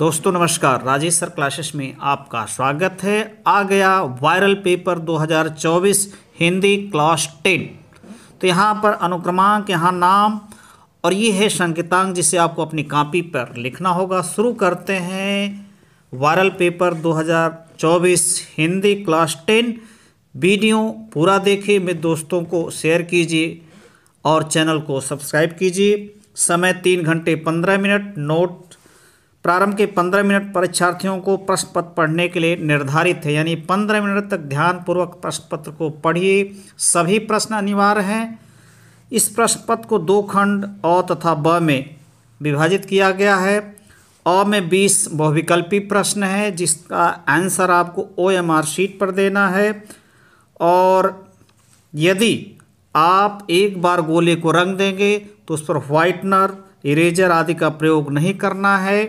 दोस्तों नमस्कार Rajesh sir classes में आपका स्वागत है आ गया viral paper 2024 Hindi class ten तो यहाँ पर अनुक्रमांक यहाँ नाम और ये है संकेतांक जिसे आपको अपनी कापी पर लिखना होगा शुरू करते हैं viral paper 2024 Hindi class ten video पूरा देखिए मेरे दोस्तों को शेयर कीजिए और चैनल को सब्सक्राइब कीजिए समय तीन घंटे पंद्रह मिनट नोट प्रारंभ के 15 मिनट परीक्षार्थियों को प्रश्न पत्र पढ़ने के लिए निर्धारित है यानी 15 मिनट तक ध्यानपूर्वक प्रश्न पत्र को पढ़िए सभी प्रश्न अनिवार्य हैं इस प्रश्न पत्र को दो खंड अ तथा ब में विभाजित किया गया है अ में 20 बहुविकल्पी प्रश्न है जिसका आंसर आपको ओ एम आर शीट पर देना है और यदि आप एक बार गोले को रंग देंगे तो उस पर व्हाइटनर इरेजर आदि का प्रयोग नहीं करना है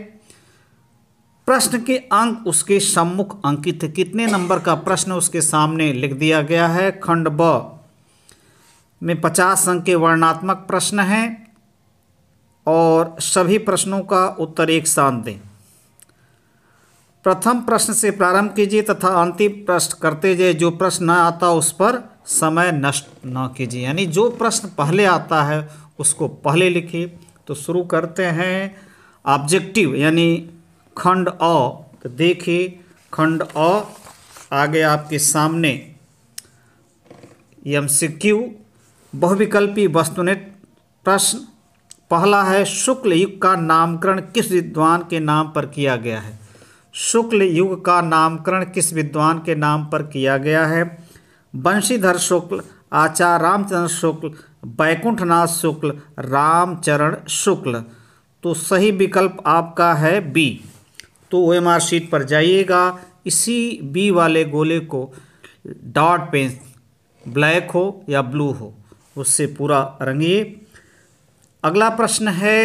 प्रश्न के अंक उसके सम्मुख अंकित है कितने नंबर का प्रश्न उसके सामने लिख दिया गया है खंड ब में पचास अंक के वर्णात्मक प्रश्न हैं और सभी प्रश्नों का उत्तर एक साथ दें प्रथम प्रश्न से प्रारंभ कीजिए तथा अंतिम प्रश्न करते जाए जो प्रश्न न आता उस पर समय नष्ट न कीजिए यानी जो प्रश्न पहले आता है उसको पहले लिखिए तो शुरू करते हैं ऑब्जेक्टिव यानी खंड अ तो देखिए खंड अ आगे आपके सामने एम सी क्यू बहुविकल्पी वस्तुनित प्रश्न पहला है शुक्ल युग का नामकरण किस विद्वान के नाम पर किया गया है शुक्ल युग का नामकरण किस विद्वान के नाम पर किया गया है वंशीधर शुक्ल आचार्य रामचंद्र शुक्ल बैकुंठनाथ शुक्ल रामचरण शुक्ल तो सही विकल्प आपका है बी तो ओ शीट पर जाइएगा इसी बी वाले गोले को डॉट पेन ब्लैक हो या ब्लू हो उससे पूरा रंगिए अगला प्रश्न है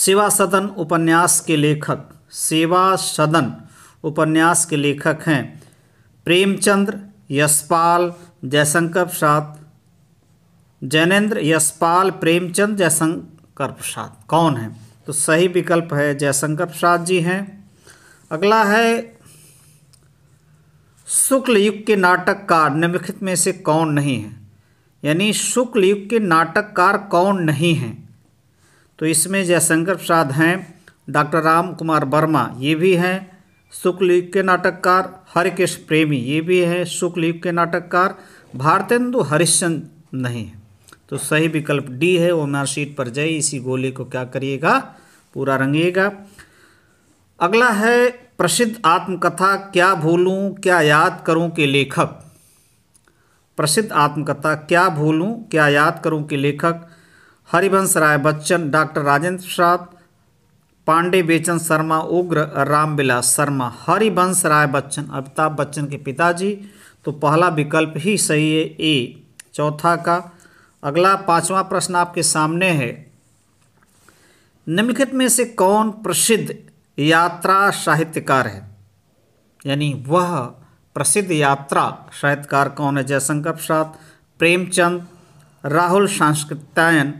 सेवा सदन उपन्यास के लेखक सेवा सदन उपन्यास के लेखक हैं प्रेमचंद्र यशपाल जयशंकर प्रसाद जैनेन्द्र यशपाल प्रेमचंद जयशंकर प्रसाद कौन है तो सही विकल्प है जयशंकर प्रसाद जी हैं अगला है शुक्ल युग के नाटककार निम्नलिखित में से कौन नहीं है यानी शुक्ल युग के नाटककार कौन नहीं हैं तो इसमें जयशंकर प्रसाद हैं डॉक्टर राम कुमार वर्मा ये भी हैं शुक्ल युग के नाटककार हरिकृष्ण प्रेमी ये भी हैं शुक्ल युग के नाटककार भारतेंदु हरिश्चंद नहीं है तो सही विकल्प डी है वो मार्कशीट पर जाइए इसी गोले को क्या करिएगा पूरा रंगिएगा अगला है प्रसिद्ध आत्मकथा क्या भूलूं क्या याद करूं के लेखक प्रसिद्ध आत्मकथा क्या भूलूं क्या याद करूं के लेखक हरिवंश राय बच्चन डॉक्टर राजेंद्र प्रसाद पांडे बेचन शर्मा उग्र रामविलास शर्मा हरिवंश राय बच्चन अमिताभ बच्चन के पिताजी तो पहला विकल्प ही सही है ए चौथा का अगला पांचवा प्रश्न आपके सामने है निम्नलिखित में से कौन प्रसिद्ध यात्रा साहित्यकार है यानी वह प्रसिद्ध यात्रा साहित्यकार कौन है जयशंकर प्रसाद प्रेमचंद राहुल सांस्कृत्यायन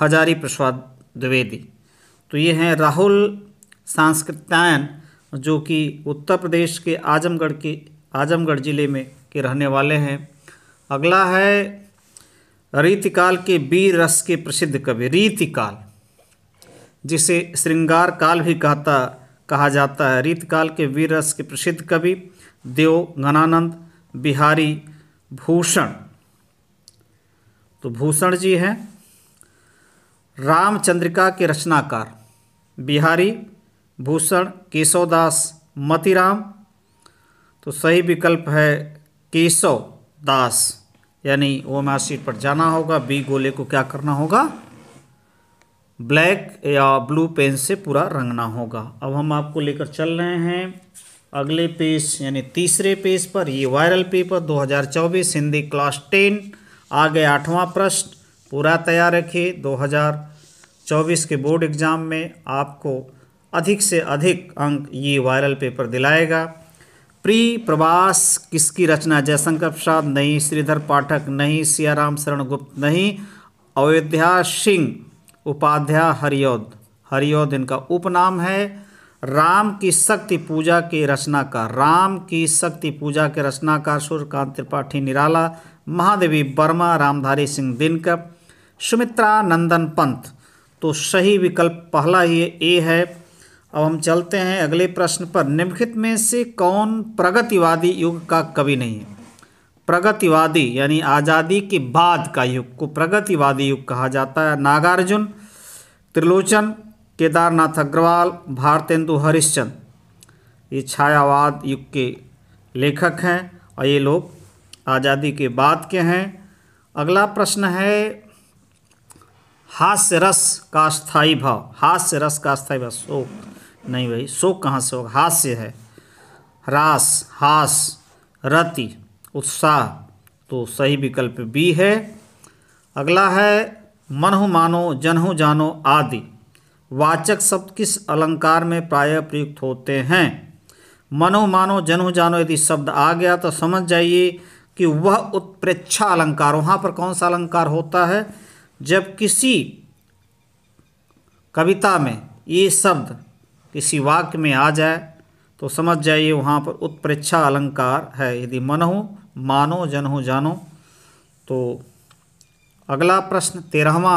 हजारी प्रसाद द्विवेदी तो ये हैं राहुल सांस्कृत्यायन जो कि उत्तर प्रदेश के आजमगढ़ के आजमगढ़ ज़िले में के रहने वाले हैं अगला है रीतिकाल के वीर रस के प्रसिद्ध कवि रीतिकाल जिसे श्रृंगार काल भी कहता कहा जाता है रीतकाल के वीर रस के प्रसिद्ध कवि देव घनानंद बिहारी भूषण तो भूषण जी हैं रामचंद्रिका के रचनाकार बिहारी भूषण केशवदास मतिराम तो सही विकल्प है केशव दास यानी ओ एम आर सीट पर जाना होगा बी गोले को क्या करना होगा ब्लैक या ब्लू पेन से पूरा रंगना होगा अब हम आपको लेकर चल रहे हैं अगले पेज यानी तीसरे पेज पर ये viral paper 2024 Hindi class ten आ गए आठवां प्रश्न पूरा तैयार रखिए 2024 के बोर्ड एग्ज़ाम में आपको अधिक से अधिक अंक ये वायरल पेपर दिलाएगा प्री प्रवास किसकी रचना जयशंकर प्रसाद नहीं श्रीधर पाठक नहीं सियाराम शरण गुप्त नहीं अयोध्या सिंह उपाध्याय हरियोध हरियोध इनका उपनाम है राम की शक्ति पूजा के रचनाकार राम की शक्ति पूजा के रचनाकार सूर्यकांत त्रिपाठी निराला महादेवी वर्मा रामधारी सिंह दिनकर सुमित्रा नंदन पंत तो सही विकल्प पहला ही ए है अब हम चलते हैं अगले प्रश्न पर निम्नलिखित में से कौन प्रगतिवादी युग का कवि नहीं है प्रगतिवादी यानी आज़ादी के बाद का युग को प्रगतिवादी युग कहा जाता है नागार्जुन त्रिलोचन केदारनाथ अग्रवाल भारतेंदु हरिश्चंद ये छायावाद युग के लेखक हैं और ये लोग आज़ादी के बाद के हैं अगला प्रश्न है हास्य रस का स्थायी भाव हास्य रस का स्थायी भाव शोक नहीं भाई शोक कहाँ से होगा हास्य है रास हास रति उत्साह तो सही विकल्प बी है अगला है मनहु मानो जनहु जानो आदि वाचक शब्द किस अलंकार में प्राय प्रयुक्त होते हैं मनो मानो जनहु जानो यदि शब्द आ गया तो समझ जाइए कि वह उत्प्रेक्षा अलंकार वहाँ पर कौन सा अलंकार होता है जब किसी कविता में ये शब्द किसी वाक्य में आ जाए तो समझ जाइए वहाँ पर उत्प्रेक्षा अलंकार है यदि मनहु मानो जनहु जानो तो अगला प्रश्न तेरहवा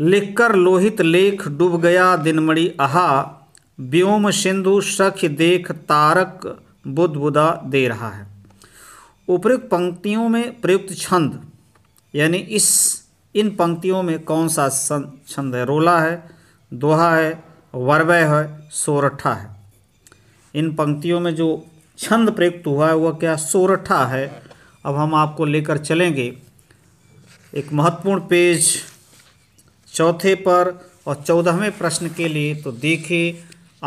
लिखकर लोहित लेख डूब गया दिनमणि आहा व्योम सिंधु सख्य देख तारक बुदबुदा दे रहा है उपयुक्त पंक्तियों में प्रयुक्त छंद यानी इस इन पंक्तियों में कौन सा छंद है रोला है दोहा है वरवय है सोरठा है इन पंक्तियों में जो छंद प्रयुक्त हुआ है वह क्या सोरठा है अब हम आपको लेकर चलेंगे एक महत्वपूर्ण पेज चौथे पर और चौदहवें प्रश्न के लिए तो देखिए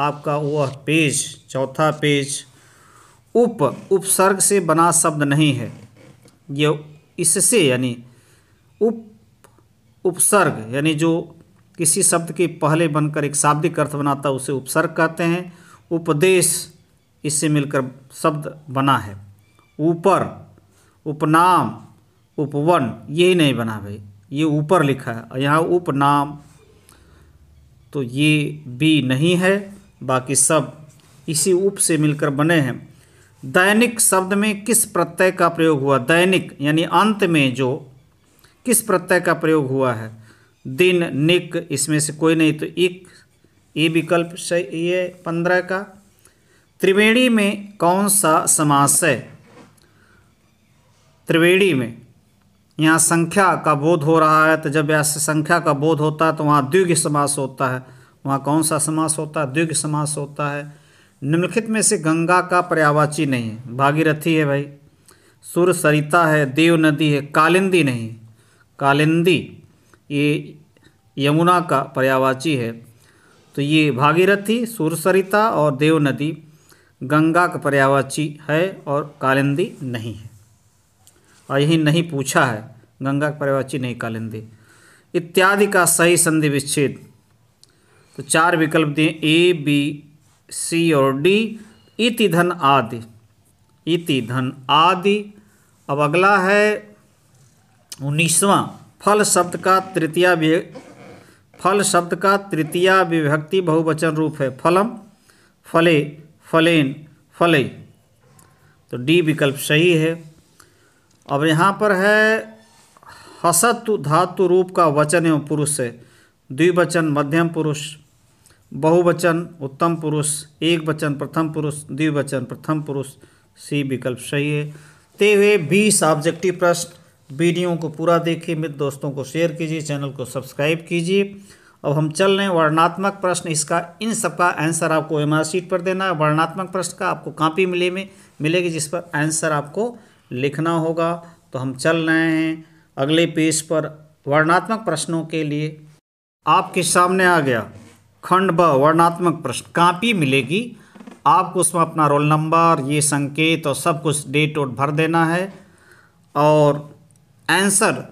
आपका वह पेज चौथा पेज उप उपसर्ग से बना शब्द नहीं है यह इससे यानी उप उपसर्ग यानी जो किसी शब्द के पहले बनकर एक शाब्दिक अर्थ बनाता है उसे उपसर्ग कहते हैं उपदेश इससे मिलकर शब्द बना है ऊपर उपनाम उपवन यही नहीं बना भाई ये ऊपर लिखा है यहाँ उपनाम तो ये भी नहीं है बाकी सब इसी उप से मिलकर बने हैं दैनिक शब्द में किस प्रत्यय का प्रयोग हुआ दैनिक यानी अंत में जो किस प्रत्यय का प्रयोग हुआ है दिन निक इसमें से कोई नहीं तो एक ये विकल्प सही है पंद्रह का त्रिवेणी में कौन सा समास है त्रिवेणी में यहाँ संख्या का बोध हो रहा है तो जब यहाँ संख्या का बोध होता है तो वहाँ द्विग समास होता है वहाँ कौन सा समास होता है द्विग समास होता है निम्नलिखित में से गंगा का पर्यावाची नहीं है भागीरथी है भाई सूर्य सरिता है देव नदी है कालिंदी नहीं कालिंदी ये यमुना का पर्यावाची है तो ये भागीरथी सुरसरिता और देव नदी गंगा का पर्यावाची है और कालिंदी नहीं है और यही नहीं पूछा है गंगा का पर्यावाची नहीं कालिंदी इत्यादि का सही संधि विच्छेद तो चार विकल्प दिए ए बी सी और डी इति धन आदि इति धन आदि अब अगला है उन्नीसवां फल शब्द का तृतीय फल शब्द का तृतीय विभक्ति बहुवचन रूप है फलम फले फलेन फले तो डी विकल्प सही है अब यहाँ पर है हसत धातु रूप का वचन एवं पुरुष है द्विवचन मध्यम पुरुष बहुवचन उत्तम पुरुष एक वचन प्रथम पुरुष द्विवचन प्रथम पुरुष सी विकल्प सही है ते हुए बीस ऑब्जेक्टिव प्रश्न वीडियो को पूरा देखिए मित्र दोस्तों को शेयर कीजिए चैनल को सब्सक्राइब कीजिए अब हम चल रहे हैं वर्णात्मक प्रश्न इसका इन सबका आंसर आपको एम शीट पर देना है वर्णात्मक प्रश्न का आपको कापी मिले में मिलेगी जिस पर आंसर आपको लिखना होगा तो हम चल रहे हैं अगले पेज पर वर्णात्मक प्रश्नों के लिए आपके सामने आ गया खंड ब वर्णात्मक प्रश्न कापी मिलेगी आपको उसमें अपना रोल नंबर ये संकेत और सब कुछ डेट वोट भर देना है और आंसर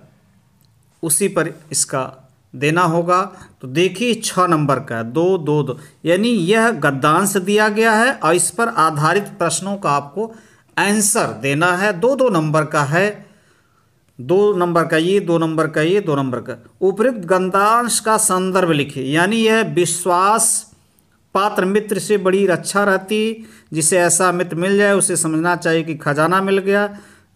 उसी पर इसका देना होगा तो देखिए छः नंबर का दो दो दो यानी यह गद्दांश दिया गया है और इस पर आधारित प्रश्नों का आपको आंसर देना है दो दो नंबर का है दो नंबर का ये दो नंबर का ये दो नंबर का उपयुक्त गंदांश का संदर्भ लिखिए यानी यह विश्वास पात्र मित्र से बड़ी रक्षा रहती जिसे ऐसा मित्र मिल जाए उसे समझना चाहिए कि खजाना मिल गया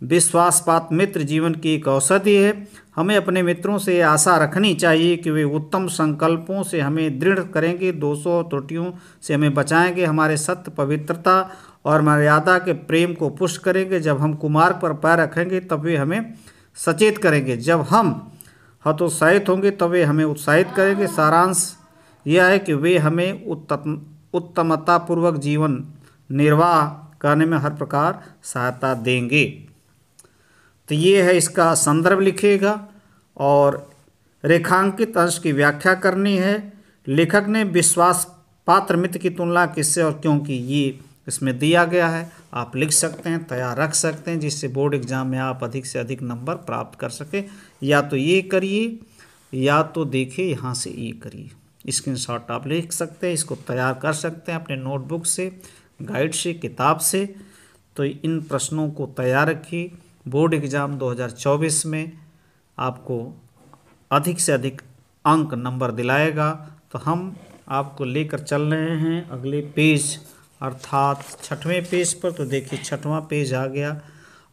विश्वासपात मित्र जीवन की एक औषधि है हमें अपने मित्रों से आशा रखनी चाहिए कि वे उत्तम संकल्पों से हमें दृढ़ करेंगे दोषों त्रुटियों से हमें बचाएंगे हमारे सत्य पवित्रता और मर्यादा के प्रेम को पुष्ट करेंगे जब हम कुमार्ग पर पैर रखेंगे तब वे हमें सचेत करेंगे जब हम हतोत्साहित होंगे तब वे हमें उत्साहित करेंगे सारांश यह है कि वे हमें उत्तम उत्तमतापूर्वक जीवन निर्वाह करने में हर प्रकार सहायता देंगे तो ये है इसका संदर्भ लिखिएगा और रेखांकित अंश की व्याख्या करनी है लेखक ने विश्वास पात्र मित्र की तुलना किससे और क्योंकि ये इसमें दिया गया है आप लिख सकते हैं तैयार रख सकते हैं जिससे बोर्ड एग्जाम में आप अधिक से अधिक नंबर प्राप्त कर सकें या तो ये करिए या तो देखिए यहाँ से ये करिए शॉट आप लिख सकते हैं इसको तैयार कर सकते हैं अपने नोटबुक से गाइड से किताब से तो इन प्रश्नों को तैयार रखिए बोर्ड एग्ज़ाम 2024 में आपको अधिक से अधिक अंक नंबर दिलाएगा तो हम आपको लेकर चल रहे हैं अगले पेज अर्थात छठवें पेज पर तो देखिए छठवां पेज आ गया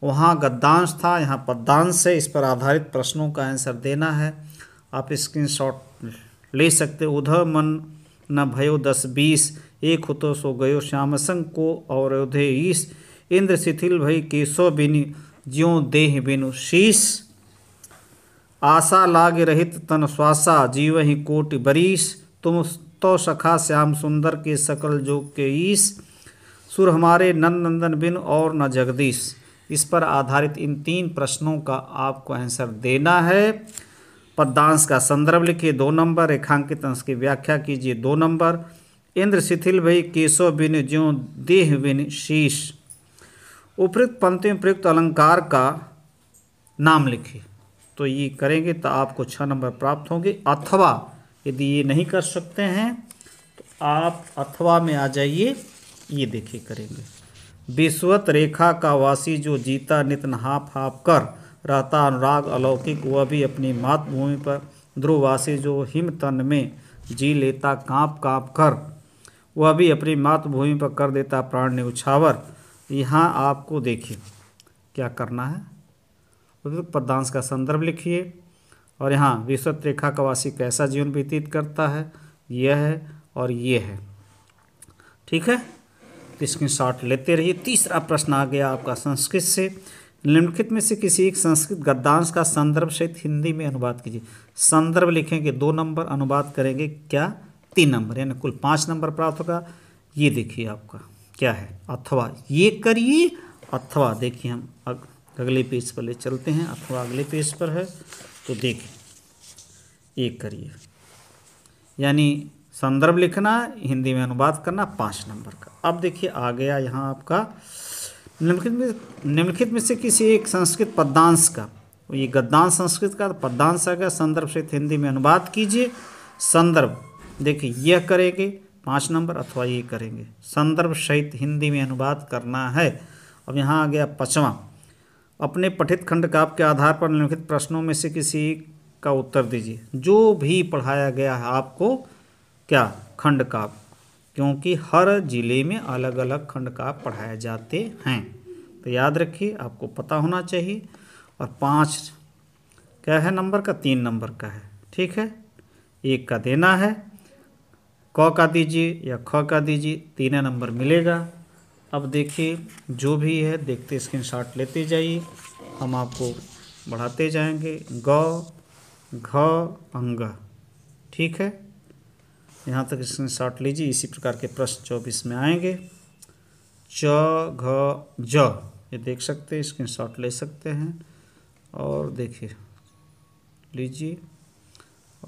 वहाँ गद्दांश था यहाँ पद्दांश है इस पर आधारित प्रश्नों का आंसर देना है आप स्क्रीन शॉट ले सकते उधर मन न भयो दस बीस एक तो सो गयो श्यामसंग को और उधे ईस इंद्र शिथिल भई केशव बिनी ज्यों देह बिनु शीश आशा लाग रहित तन श्वासा जीव ही कोटि बरीश तुम तो सखा श्याम सुंदर के सकल जोग के ईश सुर हमारे नंद नंदन बिन और न जगदीश इस पर आधारित इन तीन प्रश्नों का आपको आंसर देना है पदांश का संदर्भ लिखिए दो नंबर रेखांकित अंश की व्याख्या कीजिए दो नंबर इंद्र शिथिल भई केशव बिन ज्यों देह बिन शीश उपयुक्त पंक्ति में प्रयुक्त अलंकार का नाम लिखिए तो ये करेंगे तो आपको छः नंबर प्राप्त होंगे अथवा यदि ये नहीं कर सकते हैं तो आप अथवा में आ जाइए ये देखिए करेंगे विश्वत रेखा का वासी जो जीता नितन हाफ हाफ कर रहता अनुराग अलौकिक वह भी अपनी मातृभूमि पर ध्रुववासी जो हिम तन में जी लेता कांप कांप कर वह भी अपनी मातृभूमि पर कर देता प्राण ने उछावर यहाँ आपको देखिए क्या करना है उपयुक्त पदांश का संदर्भ लिखिए और यहाँ विश्वत रेखा कवासी कैसा जीवन व्यतीत करता है यह है और ये है ठीक है स्क्रीन शॉट लेते रहिए तीसरा प्रश्न आ गया आपका संस्कृत से निम्नलिखित में से किसी एक संस्कृत गद्यांश का संदर्भ सहित हिंदी में अनुवाद कीजिए संदर्भ लिखेंगे दो नंबर अनुवाद करेंगे क्या तीन नंबर यानी कुल पाँच नंबर प्राप्त होगा ये देखिए आपका क्या है अथवा ये करिए अथवा देखिए हम अगले पेज पर ले चलते हैं अथवा अगले पेज पर है तो देखें ये करिए यानी संदर्भ लिखना हिंदी में अनुवाद करना पाँच नंबर का अब देखिए आ गया यहाँ आपका निम्नलिखित में निम्नलिखित में से किसी एक संस्कृत पद्यांश का ये गद्दांश संस्कृत का पद्यांश आ गया संदर्भ से हिंदी में अनुवाद कीजिए संदर्भ देखिए यह करेंगे पाँच नंबर अथवा ये करेंगे संदर्भ सहित हिंदी में अनुवाद करना है अब यहाँ आ गया पचवा अपने पठित खंड काव्य के आधार पर निम्नलिखित प्रश्नों में से किसी का उत्तर दीजिए जो भी पढ़ाया गया है आपको क्या खंड काव्य क्योंकि हर जिले में अलग अलग खंड काव्य पढ़ाए जाते हैं तो याद रखिए आपको पता होना चाहिए और पाँच क्या है नंबर का तीन नंबर का है ठीक है एक का देना है क का दीजिए या ख का दीजिए तीनों नंबर मिलेगा अब देखिए जो भी है देखते स्क्रीन शॉट लेते जाइए हम आपको बढ़ाते जाएंगे ग घ अंग ठीक है यहाँ तक स्क्रीन शॉट लीजिए इसी प्रकार के प्रश्न चौबीस में आएंगे च घ ज ये देख सकते हैं स्क्रीन शॉट ले सकते हैं और देखिए लीजिए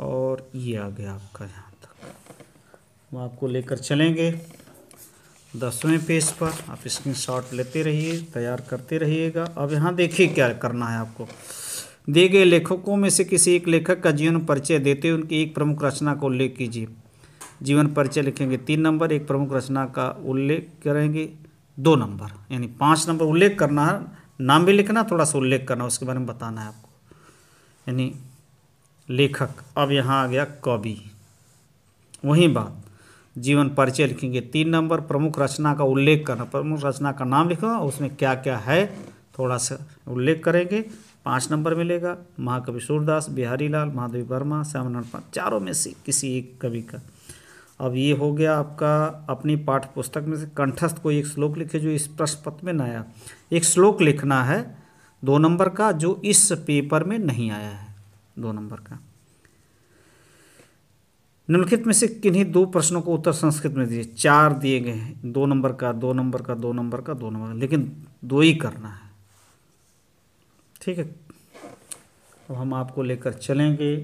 और ये आ गया आपका यहाँ हम आपको लेकर चलेंगे दसवें पेज पर आप स्क्रीनशॉट लेते रहिए तैयार करते रहिएगा अब यहाँ देखिए क्या करना है आपको दिए गए लेखकों में से किसी एक लेखक का जीवन परिचय देते हुए उनकी एक प्रमुख रचना का उल्लेख कीजिए जीवन परिचय लिखेंगे तीन नंबर एक प्रमुख रचना का उल्लेख करेंगे दो नंबर यानी पाँच नंबर उल्लेख करना है नाम भी लिखना थोड़ा सा उल्लेख करना उसके बारे में बताना है आपको यानी लेखक अब यहाँ आ गया कवि वही बात जीवन परिचय लिखेंगे तीन नंबर प्रमुख रचना का उल्लेख करना प्रमुख रचना का नाम लिखना उसमें क्या क्या है थोड़ा सा उल्लेख करेंगे पाँच नंबर मिलेगा महाकवि सूरदास बिहारी लाल महादेव वर्मा श्यामनारायण पाठ चारों में से किसी एक कवि का अब ये हो गया आपका अपनी पाठ पुस्तक में से कंठस्थ कोई एक श्लोक लिखे जो इस प्रश्न पत्र में न आया एक श्लोक लिखना है दो नंबर का जो इस पेपर में नहीं आया है दो नंबर का निम्नलिखित में से किन्हीं दो प्रश्नों को उत्तर संस्कृत में दिए चार दिए गए हैं दो नंबर का दो नंबर का दो नंबर का दो नंबर का लेकिन दो ही करना है ठीक है अब हम आपको लेकर चलेंगे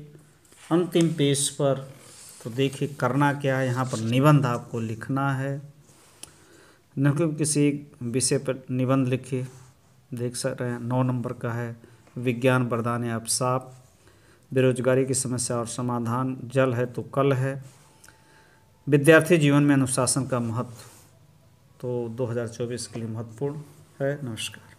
अंतिम पेज पर तो देखिए करना क्या है यहाँ पर निबंध आपको लिखना है निम्नलिखित किसी विषय पर निबंध लिखिए देख सक रहे हैं नौ नंबर का है विज्ञान वरदान अफसाप बेरोजगारी की समस्या और समाधान जल है तो कल है विद्यार्थी जीवन में अनुशासन का महत्व तो 2024 के लिए महत्वपूर्ण है नमस्कार